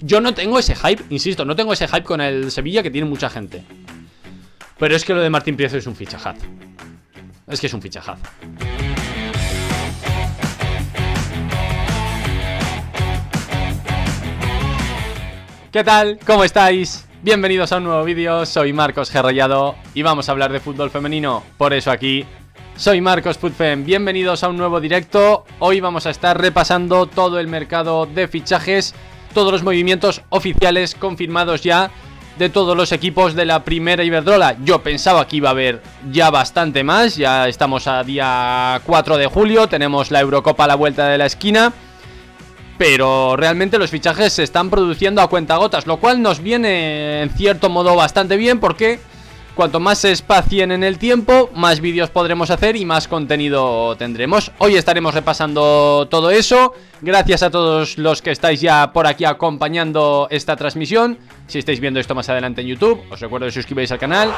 Yo no tengo ese hype, insisto, no tengo ese hype con el Sevilla que tiene mucha gente. Pero es que lo de Martín Piezo es un fichajazo. Es que es un fichajazo. ¿Qué tal? ¿Cómo estáis? Bienvenidos a un nuevo vídeo, soy Marcos Gerrallado y vamos a hablar de fútbol femenino, por eso aquí soy Marcos Putfen, bienvenidos a un nuevo directo, hoy vamos a estar repasando todo el mercado de fichajes todos los movimientos oficiales confirmados ya de todos los equipos de la primera Iberdrola. Yo pensaba que iba a haber ya bastante más, ya estamos a día 4 de julio, tenemos la Eurocopa a la vuelta de la esquina, pero realmente los fichajes se están produciendo a cuentagotas, lo cual nos viene en cierto modo bastante bien porque Cuanto más se espacien en el tiempo, más vídeos podremos hacer y más contenido tendremos. Hoy estaremos repasando todo eso. Gracias a todos los que estáis ya por aquí acompañando esta transmisión. Si estáis viendo esto más adelante en YouTube, os recuerdo que suscribáis al canal,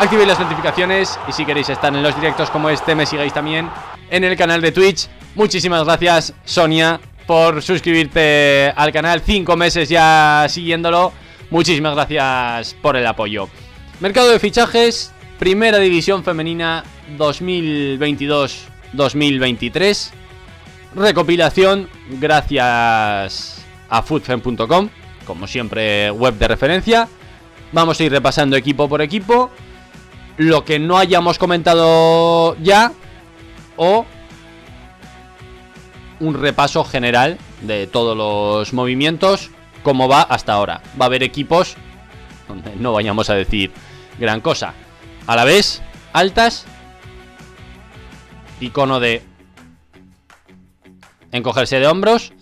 activéis las notificaciones y si queréis estar en los directos como este, me sigáis también en el canal de Twitch. Muchísimas gracias, Sonia, por suscribirte al canal. Cinco meses ya siguiéndolo. Muchísimas gracias por el apoyo. Mercado de fichajes, Primera División Femenina 2022-2023. Recopilación gracias a foodfem.com, como siempre web de referencia. Vamos a ir repasando equipo por equipo. Lo que no hayamos comentado ya o un repaso general de todos los movimientos, como va hasta ahora. Va a haber equipos no vayamos a decir gran cosa. A la vez, altas, icono de encogerse de hombros.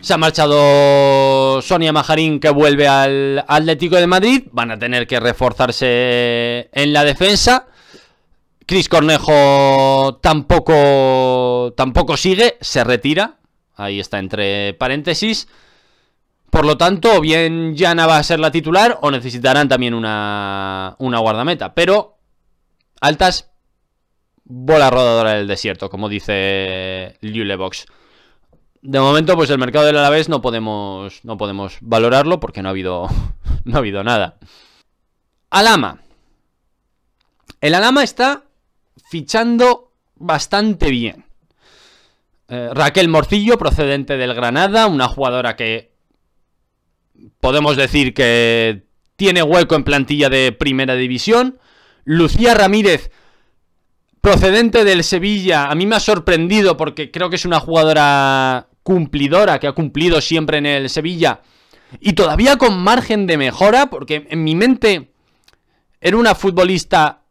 Se ha marchado Sonia Majarín que vuelve al Atlético de Madrid. Van a tener que reforzarse en la defensa. Cris Cornejo tampoco, tampoco sigue, se retira. Ahí está entre paréntesis. Por lo tanto, o bien Yana va a ser la titular o necesitarán también una, guardameta. Pero altas, bola rodadora del desierto, como dice Lulebox. De momento, pues el mercado del Alavés no podemos, no podemos valorarlo porque no ha habido, no ha habido nada. Alama. El Alama está fichando bastante bien. Eh, Raquel Morcillo, procedente del Granada, una jugadora que podemos decir que tiene hueco en plantilla de primera división. Lucía Ramírez, procedente del Sevilla, a mí me ha sorprendido porque creo que es una jugadora cumplidora, que ha cumplido siempre en el Sevilla. Y todavía con margen de mejora, porque en mi mente era una futbolista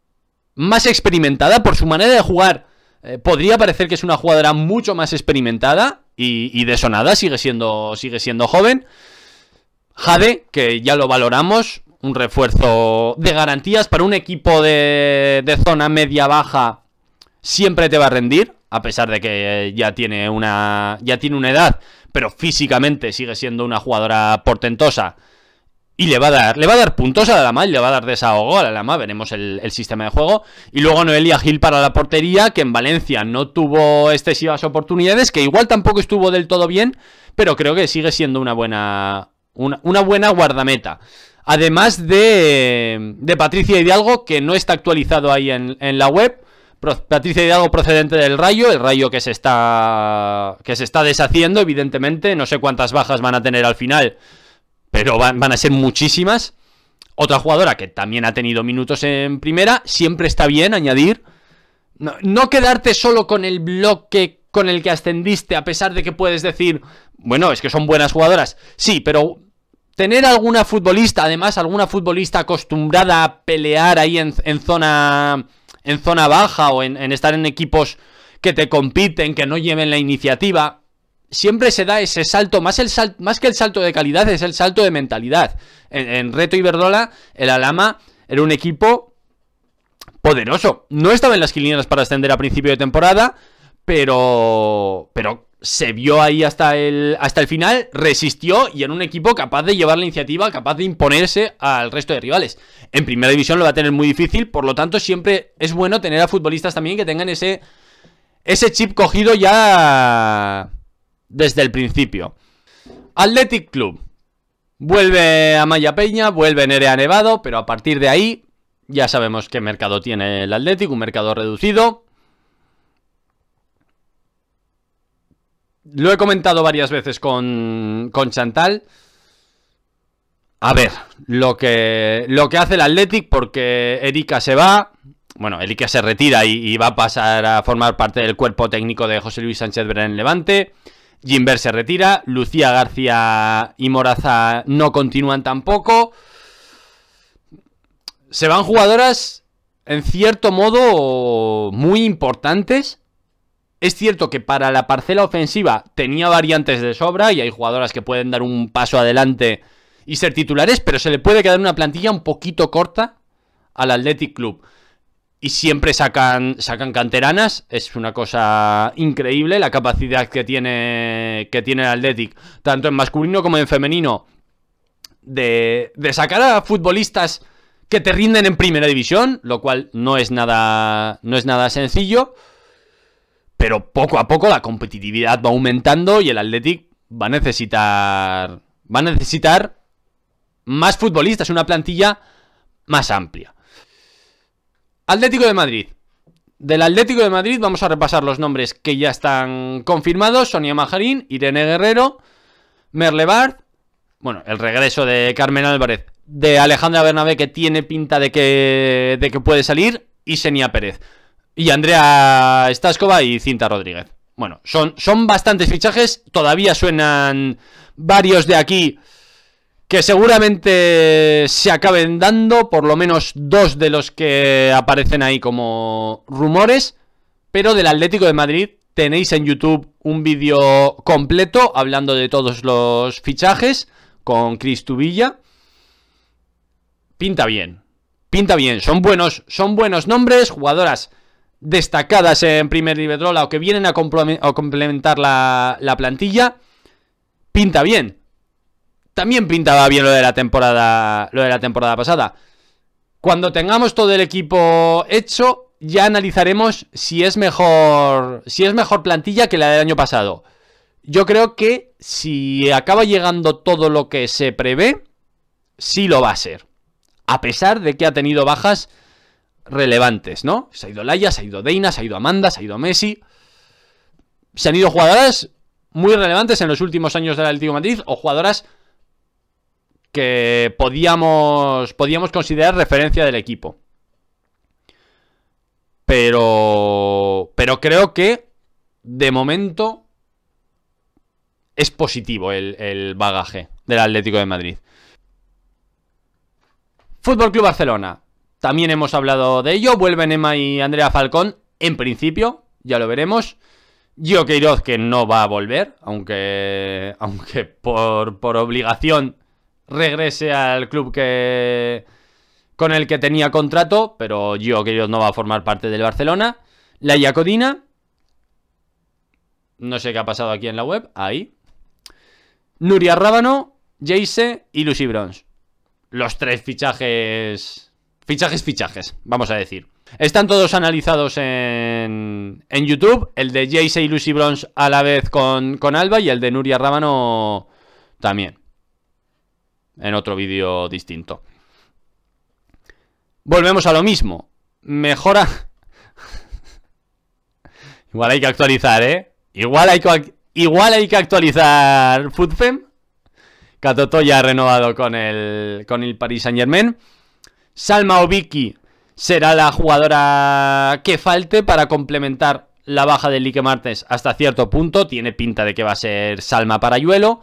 más experimentada por su manera de jugar. Eh, podría parecer que es una jugadora mucho más experimentada y, de sigue siendo, sigue siendo joven. Jade, que ya lo valoramos, un refuerzo de garantías para un equipo de, de zona media-baja siempre te va a rendir, a pesar de que ya tiene una, ya tiene una edad, pero físicamente sigue siendo una jugadora portentosa. Y le va a dar, le va a dar puntos a la Lama y le va a dar desahogo a la Lama, veremos el, el, sistema de juego. Y luego Noelia Gil para la portería, que en Valencia no tuvo excesivas oportunidades, que igual tampoco estuvo del todo bien, pero creo que sigue siendo una buena, una, buena guardameta. Además de, eh, de, Patricia Hidalgo, que no está actualizado ahí en, la web. Patricia Hidalgo procedente del Rayo, el Rayo que se está que se está deshaciendo, evidentemente. No sé cuántas bajas van a tener al final, pero van, a ser muchísimas. Otra jugadora que también ha tenido minutos en primera. Siempre está bien añadir. no, quedarte solo con el bloque con el que ascendiste, a pesar de que puedes decir, bueno, es que son buenas jugadoras. Sí, pero Tener alguna futbolista, además, alguna futbolista acostumbrada a pelear ahí en, zona en zona baja o en, estar en equipos que te compiten, que no lleven la iniciativa, siempre se da ese salto, más, el más que el salto de calidad, es el salto de mentalidad. En, reto Reto verdola el Alama era un equipo poderoso. No estaba en las quinielas para ascender a principio de temporada, pero pero se vio ahí hasta el, hasta el final, resistió y en un equipo capaz de llevar la iniciativa, capaz de imponerse al resto de rivales. En primera división lo va a tener muy difícil, por lo tanto siempre es bueno tener a futbolistas también que tengan ese, ese chip cogido ya desde el principio. Athletic Club. Vuelve a Maya Peña, vuelve Nerea Nevado, pero a partir de ahí ya sabemos qué mercado tiene el Athletic, un mercado reducido. Lo he comentado varias veces con, Chantal. A ver, lo que, lo que hace el Athletic, porque Erika se va, bueno, Erika se retira y, va a pasar a formar parte del cuerpo técnico de José Luis Sánchez Verán en Levante. Jimber se retira, Lucía García y Moraza no continúan tampoco. Se van jugadoras, en cierto modo, muy importantes es cierto que para la parcela ofensiva tenía variantes de sobra y hay jugadoras que pueden dar un paso adelante y ser titulares, pero se le puede quedar una plantilla un poquito corta al Athletic Club. Y siempre sacan, sacan canteranas, es una cosa increíble la capacidad que tiene, que tiene el Athletic, tanto en masculino como en femenino, de, de sacar a futbolistas que te rinden en primera división, lo cual no es nada, no es nada sencillo. Pero poco a poco la competitividad va aumentando y el Atlético va a necesitar. Va a necesitar más futbolistas, una plantilla más amplia. Atlético de Madrid. Del Atlético de Madrid vamos a repasar los nombres que ya están confirmados. Sonia Majarín, Irene Guerrero, Merlebard. bueno, el regreso de Carmen Álvarez, de Alejandra Bernabé que tiene pinta de que, de que puede salir y Senia Pérez y Andrea Staskova y Cinta Rodríguez. Bueno, son, son bastantes fichajes, todavía suenan varios de aquí que seguramente se acaben dando, por lo menos dos de los que aparecen ahí como rumores, pero del Atlético de Madrid tenéis en YouTube un vídeo completo hablando de todos los fichajes con Tubilla. Pinta bien, pinta bien, son buenos, son buenos nombres, jugadoras destacadas en primer Iberdrola o que vienen a, complementar la, plantilla, pinta bien. También pintaba bien lo de la temporada, lo de la temporada pasada. Cuando tengamos todo el equipo hecho, ya analizaremos si es mejor, si es mejor plantilla que la del año pasado. Yo creo que si acaba llegando todo lo que se prevé, sí lo va a ser. A pesar de que ha tenido bajas relevantes, ¿no? Se ha ido Laia, se ha ido Deina, se ha ido Amanda, se ha ido Messi. Se han ido jugadoras muy relevantes en los últimos años del Atlético de Madrid o jugadoras que podíamos, podíamos considerar referencia del equipo. Pero, pero creo que de momento es positivo el, el bagaje del Atlético de Madrid. Fútbol Club Barcelona. También hemos hablado de ello. Vuelven Emma y Andrea Falcón, en principio, ya lo veremos. Gio Queiroz que no va a volver, aunque, aunque por, por obligación regrese al club que, con el que tenía contrato, pero Gio Queiroz no va a formar parte del Barcelona. La Iacodina, no sé qué ha pasado aquí en la web, ahí. Nuria Rábano, Jace y Lucy Bronze. Los tres fichajes fichajes, fichajes, vamos a decir. Están todos analizados en, en YouTube, el de Jace y Lucy Bronze a la vez con, Alba y el de Nuria Rábano también. En otro vídeo distinto. Volvemos a lo mismo. Mejora... Igual hay que actualizar, ¿eh? Igual hay que, igual hay que actualizar FoodFem. Catoto ya ha renovado con el, con el Paris Saint Germain. Salma o será la jugadora que falte para complementar la baja de Lique Martes hasta cierto punto. Tiene pinta de que va a ser Salma para Parayuelo.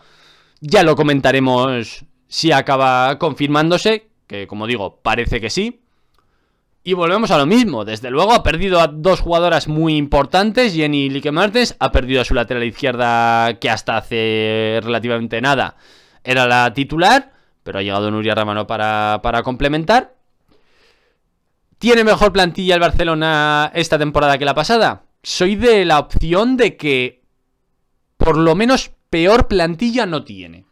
Ya lo comentaremos si acaba confirmándose, que como digo, parece que sí. Y volvemos a lo mismo. Desde luego ha perdido a dos jugadoras muy importantes. Jenny Lique Martes ha perdido a su lateral izquierda, que hasta hace relativamente nada era la titular. Pero ha llegado Nuria Ramano para, para complementar. ¿Tiene mejor plantilla el Barcelona esta temporada que la pasada? Soy de la opción de que por lo menos peor plantilla no tiene.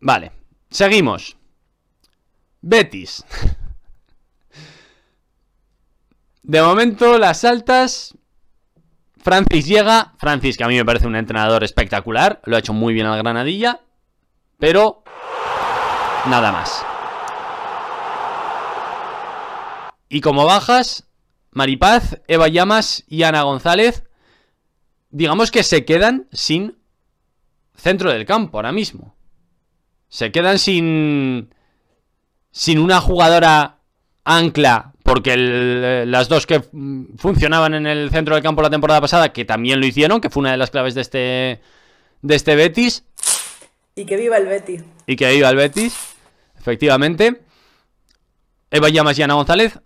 Vale, seguimos. Betis. De momento las altas. Francis llega. Francis, que a mí me parece un entrenador espectacular. Lo ha hecho muy bien al Granadilla. Pero... Nada más. Y como bajas, Maripaz, Eva Llamas y Ana González, digamos que se quedan sin centro del campo ahora mismo. Se quedan sin sin una jugadora ancla, porque eh, las dos que funcionaban en el centro del campo la temporada pasada, que también lo hicieron, que fue una de las claves de este, de este Betis. Y que viva el Betis. Y que viva el Betis, efectivamente. Eva Llamas y Ana González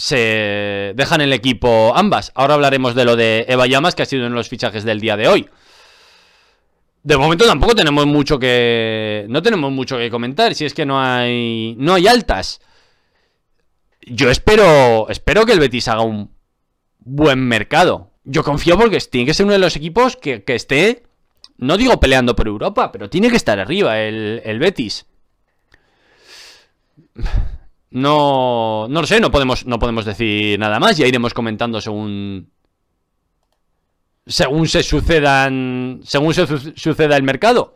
se dejan el equipo ambas. Ahora hablaremos de lo de Eva Llamas, que ha sido uno de los fichajes del día de hoy. De momento tampoco tenemos mucho que. No tenemos mucho que comentar. Si es que no hay. No hay altas. Yo espero. Espero que el Betis haga un buen mercado. Yo confío porque tiene que ser uno de los equipos que, esté. No digo peleando por Europa, pero tiene que estar arriba el, el Betis. No, no lo sé, no podemos, decir nada más. Ya iremos comentando según según se sucedan, según se suceda el mercado.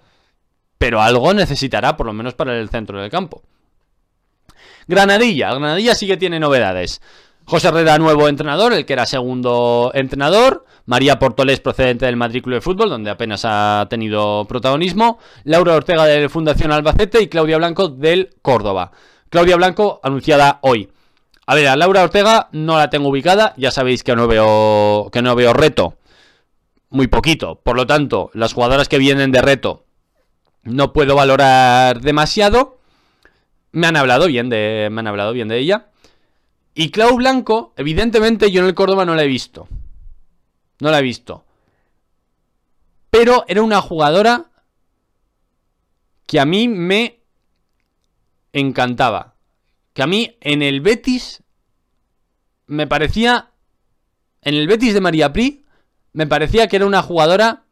Pero algo necesitará, por lo menos para el centro del campo. Granadilla, Granadilla sí que tiene novedades. José Herrera, nuevo entrenador, el que era segundo entrenador. María Portolés, procedente del Madrículo de Fútbol, donde apenas ha tenido protagonismo. Laura Ortega, del Fundación Albacete. Y Claudia Blanco, del Córdoba. Claudia Blanco anunciada hoy. A ver, a Laura Ortega no la tengo ubicada, ya sabéis que no veo que no veo reto. Muy poquito, por lo tanto, las jugadoras que vienen de reto no puedo valorar demasiado. Me han hablado bien de me han hablado bien de ella. Y Clau Blanco, evidentemente yo en el Córdoba no la he visto. No la he visto. Pero era una jugadora que a mí me encantaba. Que a mí en el Betis me parecía... En el Betis de María Pri me parecía que era una jugadora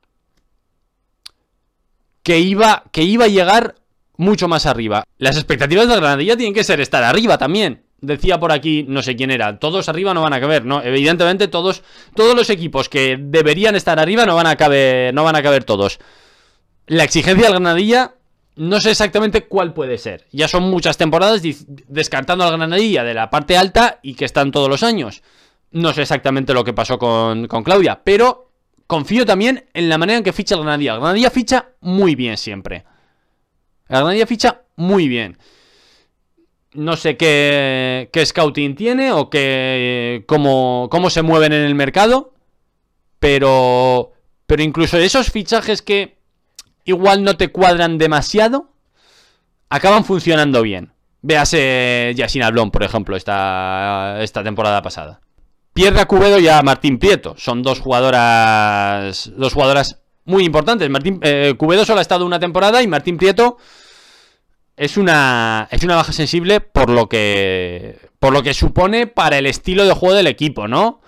que iba, que iba a llegar mucho más arriba. Las expectativas de Granadilla tienen que ser estar arriba también. Decía por aquí, no sé quién era, todos arriba no van a caber, ¿no? Evidentemente todos, todos los equipos que deberían estar arriba no van a caber, no van a caber todos. La exigencia del Granadilla no sé exactamente cuál puede ser. Ya son muchas temporadas descartando a la granadilla de la parte alta y que están todos los años. No sé exactamente lo que pasó con, Claudia, pero confío también en la manera en que ficha el Granadilla. Granadilla ficha muy bien siempre. Granadilla ficha muy bien. No sé qué, qué scouting tiene o qué, cómo, cómo se mueven en el mercado, pero, pero incluso esos fichajes que igual no te cuadran demasiado, acaban funcionando bien. Véase Yasin Blon, por ejemplo, esta, esta temporada pasada. Pierde a Cubedo y a Martín Prieto. Son dos jugadoras. Dos jugadoras muy importantes. Martín, eh, Cubedo solo ha estado una temporada y Martín Prieto es una, es una baja sensible por lo, que, por lo que supone para el estilo de juego del equipo, ¿no?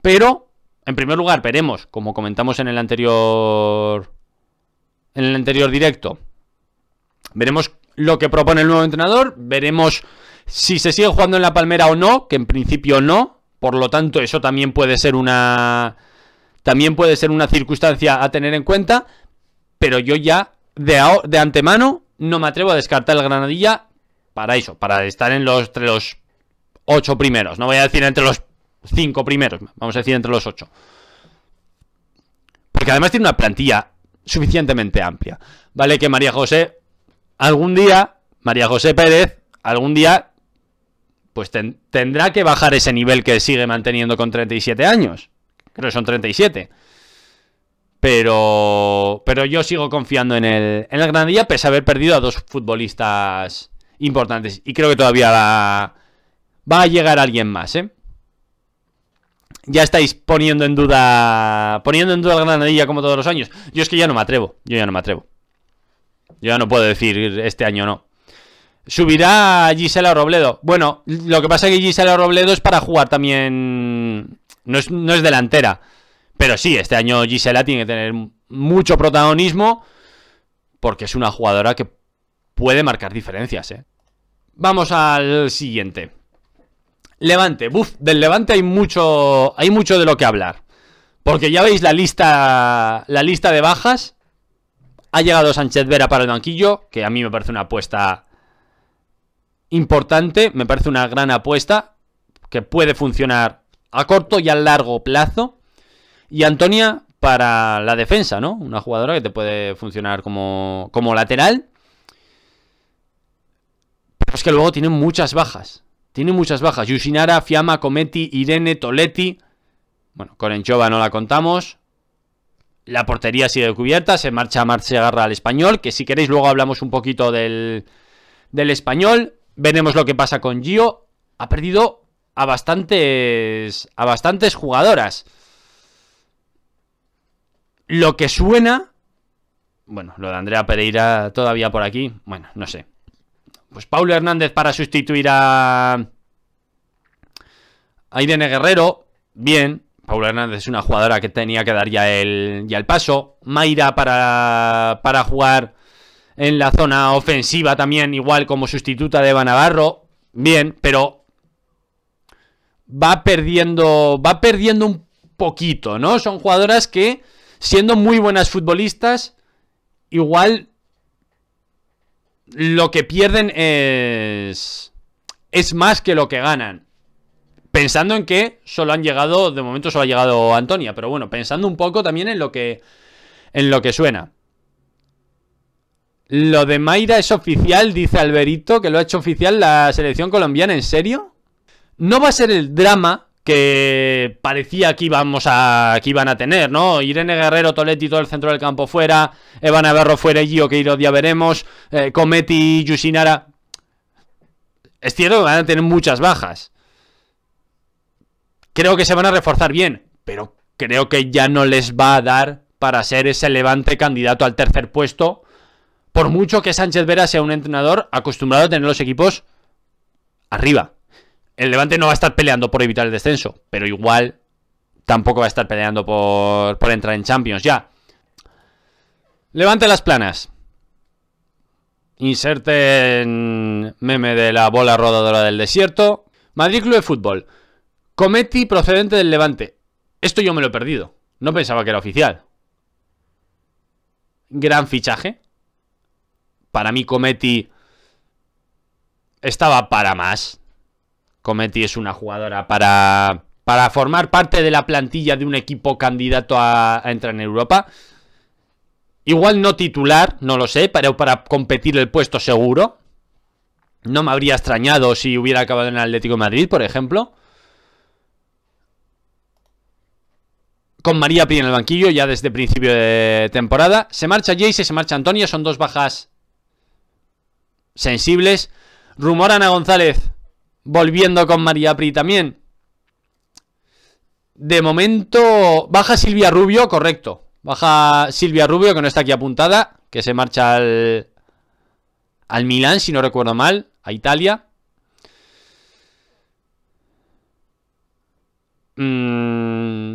Pero, en primer lugar, veremos, como comentamos en el anterior en el anterior directo. Veremos lo que propone el nuevo entrenador, veremos si se sigue jugando en la palmera o no, que en principio no, por lo tanto eso también puede ser una también puede ser una circunstancia a tener en cuenta, pero yo ya de, de antemano no me atrevo a descartar el Granadilla para eso, para estar entre los ocho primeros, no voy a decir entre los cinco primeros, vamos a decir entre los ocho. Porque además tiene una plantilla suficientemente amplia. ¿Vale? Que María José, algún día, María José Pérez, algún día, pues tendrá que bajar ese nivel que sigue manteniendo con 37 años. Creo que son 37. Pero, pero yo sigo confiando en el, en el Granadilla, pese a haber perdido a dos futbolistas importantes. Y creo que todavía va, va a llegar alguien más, ¿eh? ya estáis poniendo en duda. Poniendo en duda el Granadilla como todos los años. Yo es que ya no me atrevo. Yo ya no me atrevo. Yo ya no puedo decir este año no. Subirá Gisela Robledo. Bueno, lo que pasa es que Gisela Robledo es para jugar también. No es, no es delantera. Pero sí, este año Gisela tiene que tener mucho protagonismo. Porque es una jugadora que puede marcar diferencias, ¿eh? Vamos al siguiente. Levante, buf, del Levante hay mucho, hay mucho de lo que hablar. Porque ya veis la lista, la lista de bajas. Ha llegado Sánchez Vera para el banquillo, que a mí me parece una apuesta importante, me parece una gran apuesta, que puede funcionar a corto y a largo plazo. Y Antonia para la defensa, ¿no? Una jugadora que te puede funcionar como, como lateral. Pero es que luego tienen muchas bajas. Tiene muchas bajas. Yushinara, Fiamma, Cometi, Irene, Toletti. Bueno, con Enchova no la contamos. La portería ha sido cubierta. Se marcha Marce Agarra al español. Que si queréis, luego hablamos un poquito del, del español. Veremos lo que pasa con Gio. Ha perdido a bastantes. a bastantes jugadoras. Lo que suena. Bueno, lo de Andrea Pereira todavía por aquí. Bueno, no sé pues Paulo Hernández para sustituir a. Irene Guerrero, bien. Paula Hernández es una jugadora que tenía que dar ya el, ya el paso. Mayra para, para jugar en la zona ofensiva también, igual como sustituta de Eva Bien, pero va perdiendo, va perdiendo un poquito, ¿no? Son jugadoras que, siendo muy buenas futbolistas, igual lo que pierden es... Es más que lo que ganan. Pensando en que solo han llegado, de momento solo ha llegado Antonia, pero bueno, pensando un poco también en lo que, en lo que suena. Lo de Mayra es oficial, dice Alberito, que lo ha hecho oficial la selección colombiana, ¿en serio? No va a ser el drama que parecía que íbamos a iban a tener, ¿no? Irene Guerrero, Toletti, todo el centro del campo fuera, Evan Averro fuera, Gio Queiroz ya veremos, eh, Cometi, Yusinara. Es cierto que van a tener muchas bajas. Creo que se van a reforzar bien, pero creo que ya no les va a dar para ser ese levante candidato al tercer puesto. Por mucho que Sánchez Vera sea un entrenador acostumbrado a tener los equipos arriba el Levante no va a estar peleando por evitar el descenso, pero igual tampoco va a estar peleando por, por entrar en Champions ya. Levante las planas. Inserten meme de la bola rodadora del desierto. Madrid Club de Fútbol. Cometi procedente del Levante. Esto yo me lo he perdido. No pensaba que era oficial. Gran fichaje. Para mí Cometi estaba para más. Cometi es una jugadora para, para formar parte de la plantilla de un equipo candidato a, entrar en Europa. Igual no titular, no lo sé, pero para competir el puesto seguro. No me habría extrañado si hubiera acabado en el Atlético Madrid, por ejemplo. Con María Pri en el banquillo ya desde principio de temporada. Se marcha Jace y se marcha Antonio. Son dos bajas sensibles. Rumoran a González volviendo con María Pri también. De momento, baja Silvia Rubio, correcto. Baja Silvia Rubio, que no está aquí apuntada, que se marcha al, al Milán, si no recuerdo mal, a Italia. Mm,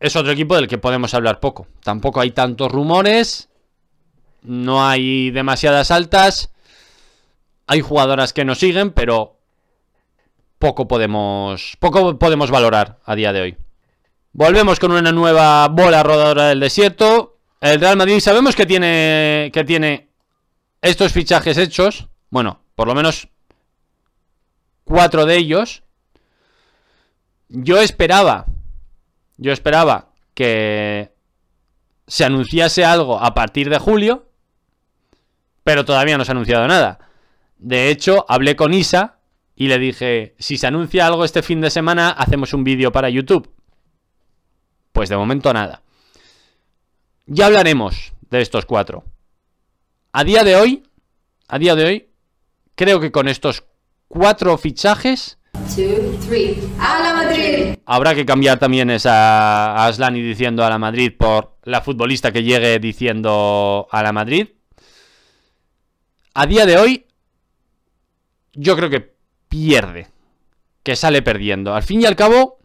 es otro equipo del que podemos hablar poco. Tampoco hay tantos rumores, no hay demasiadas altas. Hay jugadoras que nos siguen, pero poco podemos, poco podemos valorar a día de hoy. Volvemos con una nueva bola rodadora del desierto. El Real Madrid sabemos que tiene, que tiene estos fichajes hechos. Bueno, por lo menos cuatro de ellos. Yo esperaba, yo esperaba que se anunciase algo a partir de julio, pero todavía no se ha anunciado nada. De hecho, hablé con Isa y le dije, si se anuncia algo este fin de semana, hacemos un vídeo para YouTube. Pues de momento nada. Ya hablaremos de estos cuatro. A día de hoy, a día de hoy, creo que con estos cuatro fichajes... Habrá que cambiar también esa a Aslani diciendo a la Madrid por la futbolista que llegue diciendo a la Madrid. A día de hoy, yo creo que pierde. Que sale perdiendo. Al fin y al cabo,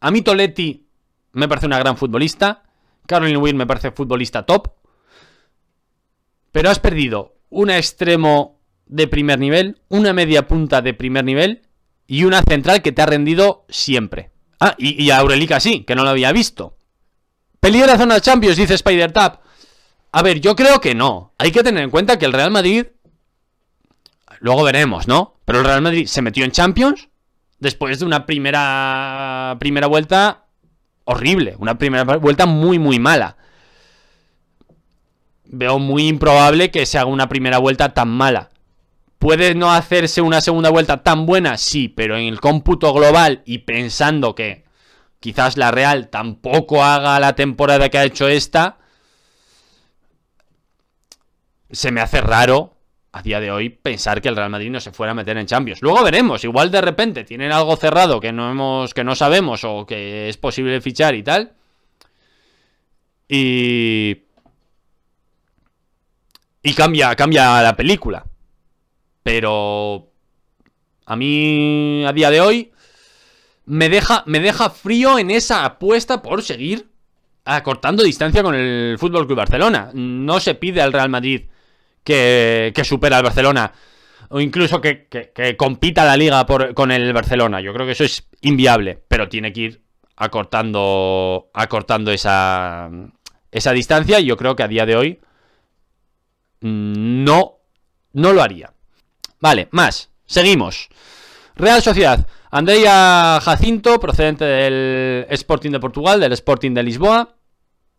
a mí Toletti me parece una gran futbolista. Caroline Wynn me parece futbolista top. Pero has perdido un extremo de primer nivel, una media punta de primer nivel y una central que te ha rendido siempre. Ah, y, a Aurelica sí, que no lo había visto. de la zona Champions, dice Spider-Tap. A ver, yo creo que no. Hay que tener en cuenta que el Real Madrid Luego veremos, ¿no? Pero el Real Madrid se metió en Champions después de una primera, primera vuelta horrible, una primera vuelta muy, muy mala. Veo muy improbable que se haga una primera vuelta tan mala. ¿Puede no hacerse una segunda vuelta tan buena? Sí, pero en el cómputo global y pensando que quizás la Real tampoco haga la temporada que ha hecho esta, se me hace raro a día de hoy pensar que el Real Madrid no se fuera a meter en Champions. Luego veremos, igual de repente tienen algo cerrado que no hemos que no sabemos o que es posible fichar y tal. Y y cambia cambia la película. Pero a mí a día de hoy me deja me deja frío en esa apuesta por seguir acortando distancia con el Fútbol Club Barcelona. No se pide al Real Madrid que, supera al Barcelona. O incluso que, compita la liga con el Barcelona. Yo creo que eso es inviable. Pero tiene que ir acortando, acortando esa, esa distancia. Y yo creo que a día de hoy mm, no, no lo haría. Vale, más. Seguimos. Real Sociedad. Andrea Jacinto, procedente del Sporting de Portugal, del Sporting de Lisboa.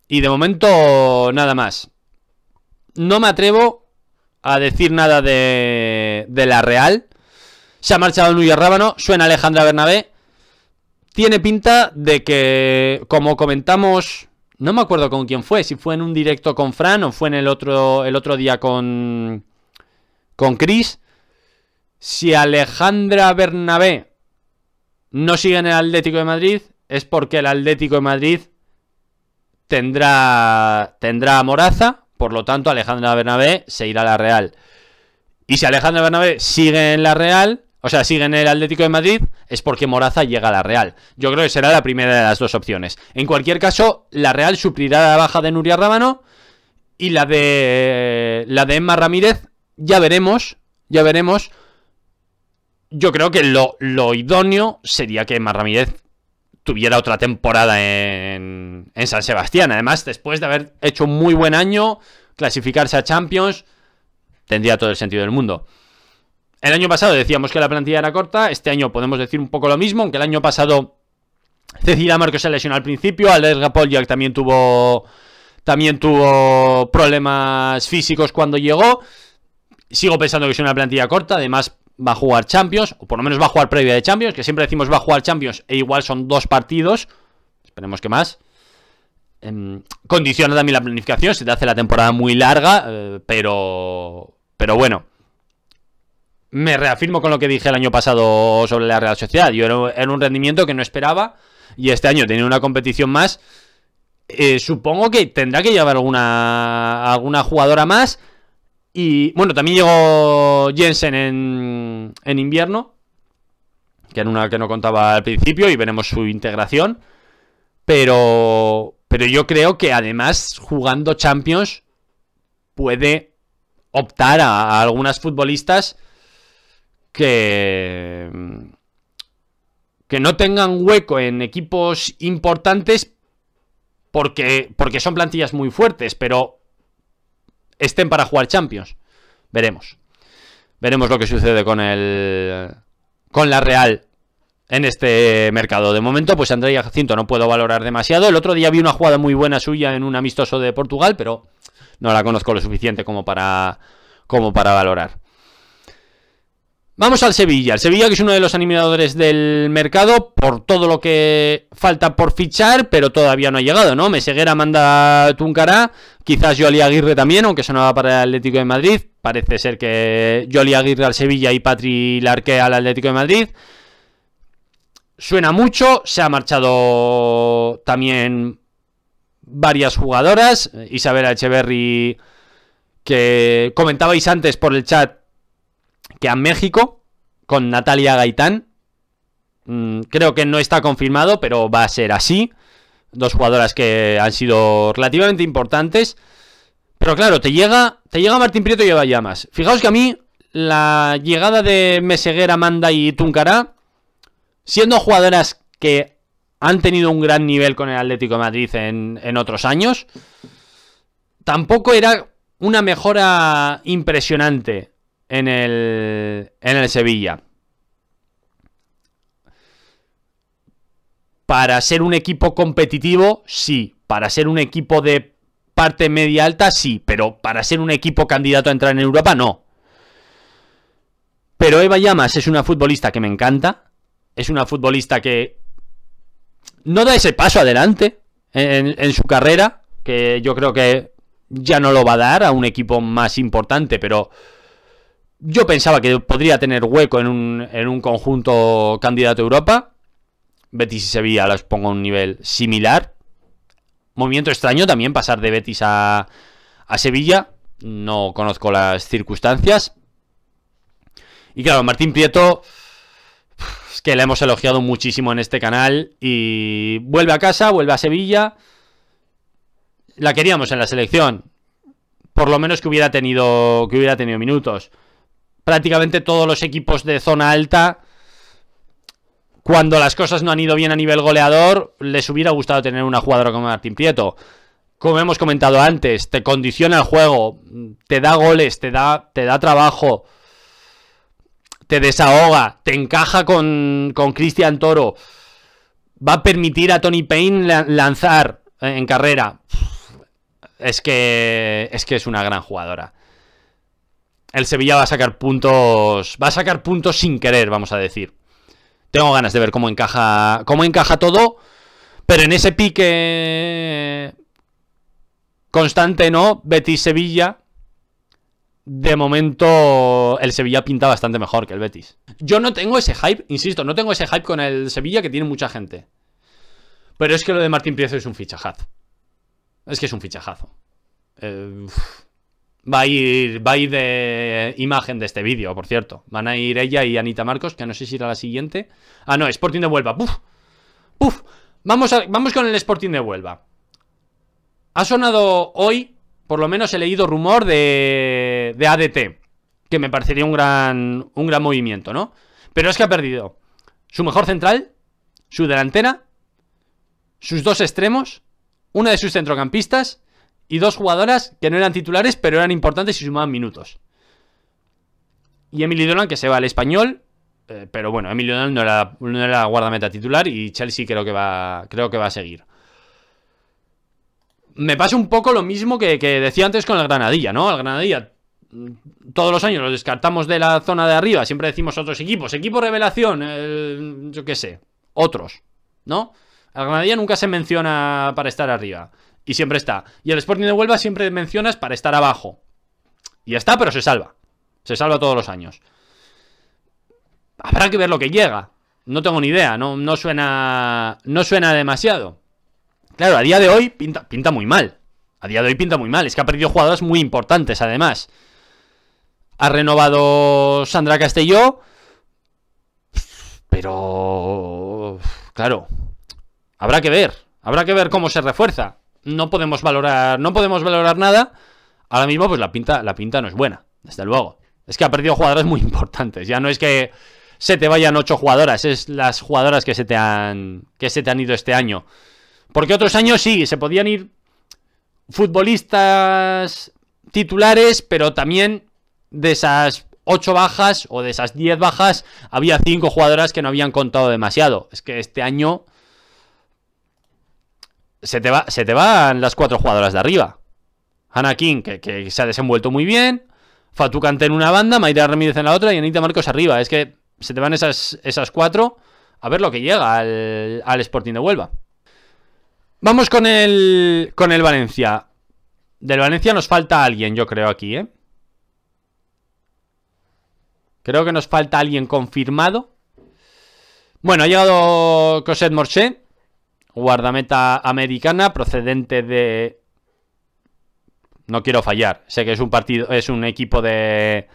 Y de momento nada más. No me atrevo a decir nada de, la Real. Se ha marchado Núñez Rábano, suena Alejandra Bernabé. Tiene pinta de que, como comentamos, no me acuerdo con quién fue, si fue en un directo con Fran o fue en el otro, el otro día con, con Chris. Si Alejandra Bernabé no sigue en el Atlético de Madrid, es porque el Atlético de Madrid tendrá, tendrá Moraza por lo tanto, Alejandra Bernabé se irá a la Real. Y si Alejandra Bernabé sigue en la Real, o sea, sigue en el Atlético de Madrid, es porque Moraza llega a la Real. Yo creo que será la primera de las dos opciones. En cualquier caso, la Real suplirá la baja de Nuria Rábano y la de la de Emma Ramírez ya veremos, ya veremos. Yo creo que lo, lo idóneo sería que Emma Ramírez tuviera otra temporada en, San Sebastián. Además, después de haber hecho un muy buen año, clasificarse a Champions, tendría todo el sentido del mundo. El año pasado decíamos que la plantilla era corta, este año podemos decir un poco lo mismo, aunque el año pasado Cecilia Marcos se lesionó al principio, Alex Gapoljak también tuvo, también tuvo problemas físicos cuando llegó. Sigo pensando que es una plantilla corta, además va a jugar Champions, o por lo menos va a jugar previa de Champions, que siempre decimos va a jugar Champions e igual son dos partidos, esperemos que más. Em, condiciona también la planificación, se te hace la temporada muy larga, eh, pero, pero bueno. Me reafirmo con lo que dije el año pasado sobre la Real Sociedad. Yo era, un rendimiento que no esperaba y este año tenía una competición más. Eh, supongo que tendrá que llevar alguna, alguna jugadora más y bueno, también llegó Jensen en, en invierno, que era una que no contaba al principio y veremos su integración. Pero, pero yo creo que además jugando Champions puede optar a, algunas futbolistas que, que no tengan hueco en equipos importantes porque, porque son plantillas muy fuertes, pero estén para jugar Champions. Veremos. Veremos lo que sucede con el. con la Real en este mercado. De momento, pues Andrea Jacinto no puedo valorar demasiado. El otro día vi una jugada muy buena suya en un amistoso de Portugal, pero no la conozco lo suficiente como para. como para valorar. Vamos al Sevilla. El Sevilla que es uno de los animadores del mercado por todo lo que falta por fichar, pero todavía no ha llegado, ¿no? Meseguera manda Tuncará, quizás Yoli Aguirre también, aunque sonaba para el Atlético de Madrid. Parece ser que Yoli Aguirre al Sevilla y Patri Larque al Atlético de Madrid. Suena mucho, se ha marchado también varias jugadoras. Isabela Echeverry, que comentabais antes por el chat, que a México con Natalia Gaitán. Mm, creo que no está confirmado, pero va a ser así. Dos jugadoras que han sido relativamente importantes. Pero claro, te llega, te llega Martín Prieto y lleva llamas. Fijaos que a mí la llegada de Meseguer, Amanda y Tuncará, siendo jugadoras que han tenido un gran nivel con el Atlético de Madrid en otros años, tampoco era una mejora impresionante en el, Sevilla. Para ser un equipo competitivo, sí. Para ser un equipo de parte media alta, sí. Pero para ser un equipo candidato a entrar en Europa, no. Pero Eva Llamas es una futbolista que me encanta. Es una futbolista que no da ese paso adelante en, su carrera, que yo creo que ya no lo va a dar a un equipo más importante, pero yo pensaba que podría tener hueco en un, conjunto candidato a Europa. Betis y Sevilla los pongo a un nivel similar. Movimiento extraño también pasar de Betis a, Sevilla. No conozco las circunstancias. Y claro, Martín Prieto es que le hemos elogiado muchísimo en este canal y vuelve a casa, vuelve a Sevilla. La queríamos en la selección. Por lo menos que hubiera tenido que hubiera tenido minutos prácticamente todos los equipos de zona alta, cuando las cosas no han ido bien a nivel goleador, les hubiera gustado tener una jugadora como Martín Prieto. Como hemos comentado antes, te condiciona el juego, te da goles, te da, te da trabajo, te desahoga, te encaja con Cristian Toro, va a permitir a Tony Payne lanzar en carrera. Es que, es que es una gran jugadora el Sevilla va a sacar puntos, va a sacar puntos sin querer, vamos a decir. Tengo ganas de ver cómo encaja, cómo encaja todo, pero en ese pique constante, ¿no? Betis Sevilla. De momento el Sevilla pinta bastante mejor que el Betis. Yo no tengo ese hype, insisto, no tengo ese hype con el Sevilla que tiene mucha gente. Pero es que lo de Martín Piezo es un fichajazo. Es que es un fichajazo. Eh, Va a ir, va de imagen de este vídeo, por cierto. Van a ir ella y Anita Marcos, que no sé si irá la siguiente. Ah, no, Sporting de Huelva. ¡Puf! Vamos, vamos con el Sporting de Huelva. Ha sonado hoy, por lo menos he leído rumor de, de ADT, que me parecería un gran, un gran movimiento, ¿no? Pero es que ha perdido su mejor central, su delantera, sus dos extremos, una de sus centrocampistas y dos jugadoras que no eran titulares, pero eran importantes y sumaban minutos. Y Emily Dolan, que se va al español, eh, pero bueno, Emily Dolan no era, no guardameta titular y Chelsea creo que va, creo que va a seguir. Me pasa un poco lo mismo que, decía antes con el Granadilla, ¿no? Al Granadilla mm, todos los años lo descartamos de la zona de arriba, siempre decimos otros equipos, equipo revelación, yo qué sé, otros, ¿no? Al Granadilla nunca se menciona para estar arriba y siempre está. Y el Sporting de Huelva siempre mencionas para estar abajo. Y está, pero se salva. Se salva todos los años. Habrá que ver lo que llega. No tengo ni idea, no, no suena. No suena demasiado. Claro, a día de hoy pinta, pinta muy mal. A día de hoy pinta muy mal. Es que ha perdido jugadoras muy importantes, además. Ha renovado Sandra Castelló. Pero. Claro. Habrá que ver. Habrá que ver cómo se refuerza no podemos valorar, no podemos valorar nada. Ahora mismo, pues la pinta, la pinta no es buena, desde luego. Es que ha perdido jugadoras muy importantes. Ya no es que se te vayan ocho jugadoras, es las jugadoras que se te han, que se te han ido este año. Porque otros años sí, se podían ir futbolistas titulares, pero también de esas ocho bajas o de esas diez bajas había cinco jugadoras que no habían contado demasiado. Es que este año se te, van las cuatro jugadoras de arriba. Anakin, que, que se ha desenvuelto muy bien. Fatu en una banda, Mayra Ramírez en la otra y Anita Marcos arriba. Es que se te van esas, esas cuatro. A ver lo que llega al, al Sporting de Huelva. Vamos con el, con el Valencia. Del Valencia nos falta alguien, yo creo, aquí, ¿eh? Creo que nos falta alguien confirmado. Bueno, ha llegado Cosette Morchet guardameta americana procedente de... No quiero fallar, sé que es un partido, es un equipo de,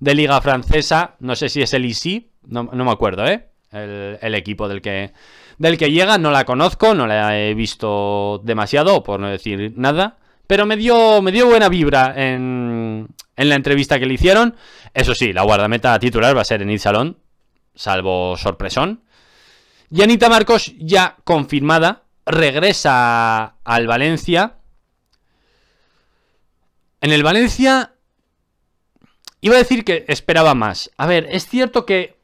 de liga francesa, no sé si es el ICI, no, no me acuerdo, ¿eh? El, equipo del que, del que llega, no la conozco, no la he visto demasiado, por no decir nada, pero me dio, me dio buena vibra en, la entrevista que le hicieron. Eso sí, la guardameta titular va a ser en Salón, salvo sorpresón. Y Anita Marcos, ya confirmada, regresa al Valencia. En el Valencia iba a decir que esperaba más. A ver, es cierto que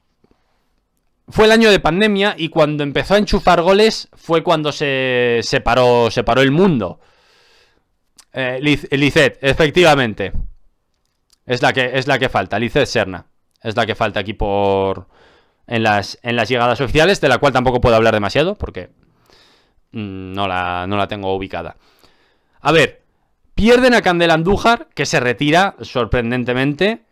fue el año de pandemia y cuando empezó a enchufar goles fue cuando se separó, paró el mundo. Eh, efectivamente. Es la, que, es la que falta, Licet Serna. Es la que falta aquí por, en las, llegadas oficiales, de la cual tampoco puedo hablar demasiado porque mm, no la, no la tengo ubicada. A ver, pierden a Candela Andújar, que se retira sorprendentemente.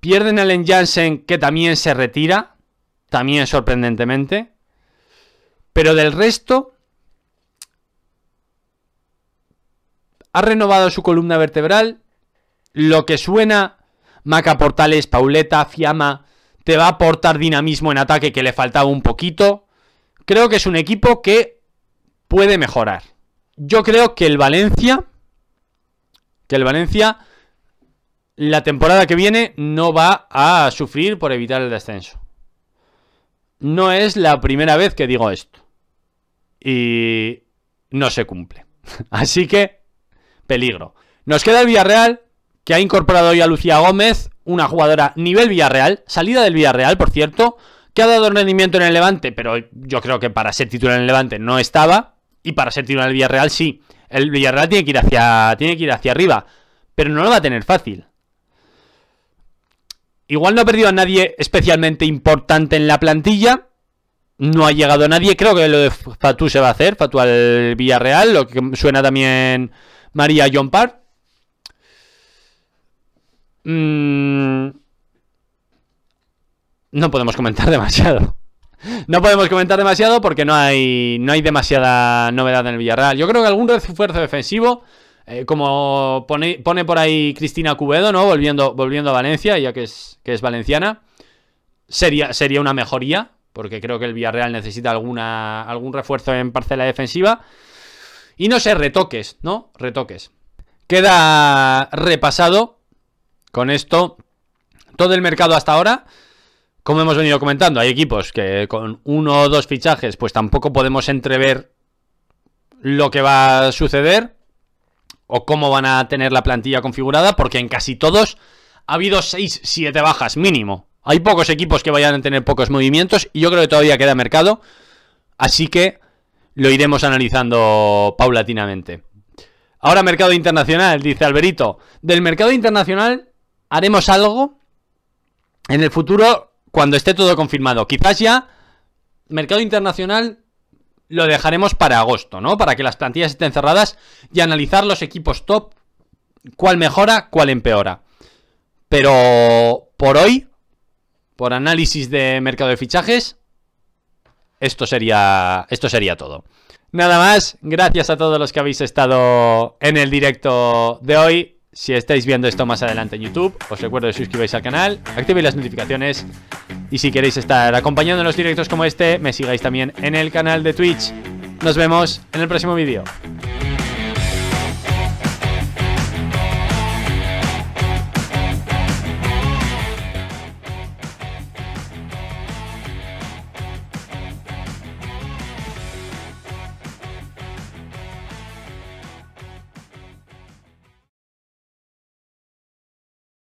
Pierden a Len Jansen, que también se retira, también sorprendentemente. Pero del resto, ha renovado su columna vertebral. Lo que suena, Maca Portales, Pauleta, Fiamma, te va a aportar dinamismo en ataque que le faltaba un poquito. Creo que es un equipo que puede mejorar. Yo creo que el Valencia, que el Valencia la temporada que viene no va a sufrir por evitar el descenso. No es la primera vez que digo esto. Y no se cumple. Así que, peligro. Nos queda el Villarreal, que ha incorporado hoy a Lucía Gómez, una jugadora nivel Villarreal, salida del Villarreal, por cierto, que ha dado rendimiento en el Levante, pero yo creo que para ser titular en el Levante no estaba, y para ser titular en el Villarreal sí. El Villarreal tiene que ir hacia, tiene que ir hacia arriba, pero no lo va a tener fácil. Igual no ha perdido a nadie especialmente importante en la plantilla. No ha llegado a nadie. Creo que lo de Fatu se va a hacer. Fatu al Villarreal. Lo que suena también María John Park. Mm. no podemos comentar demasiado. No podemos comentar demasiado porque no hay, no hay demasiada novedad en el Villarreal. Yo creo que algún refuerzo defensivo, eh, como pone, pone, por ahí Cristina Cubedo, ¿no? Volviendo, volviendo a Valencia, ya que es, es valenciana, sería, sería una mejoría, porque creo que el Villarreal necesita alguna, algún refuerzo en parcela defensiva. Y no sé, retoques, ¿no? Retoques. Queda repasado con esto, todo el mercado hasta ahora, como hemos venido comentando, hay equipos que con uno o dos fichajes, pues tampoco podemos entrever lo que va a suceder o cómo van a tener la plantilla configurada, porque en casi todos ha habido 6, 7 bajas mínimo. Hay pocos equipos que vayan a tener pocos movimientos y yo creo que todavía queda mercado, así que lo iremos analizando paulatinamente. Ahora mercado internacional, dice Alberito. Del mercado internacional haremos algo en el futuro cuando esté todo confirmado. Quizás ya mercado internacional lo dejaremos para agosto, ¿no? Para que las plantillas estén cerradas y analizar los equipos top, cuál mejora, cuál empeora. Pero por hoy, por análisis de mercado de fichajes, esto sería, esto sería todo. Nada más, gracias a todos los que habéis estado en el directo de hoy. Si estáis viendo esto más adelante en YouTube, os recuerdo que suscribáis al canal, activéis las notificaciones y si queréis estar acompañando en los directos como este, me sigáis también en el canal de Twitch. Nos vemos en el próximo vídeo.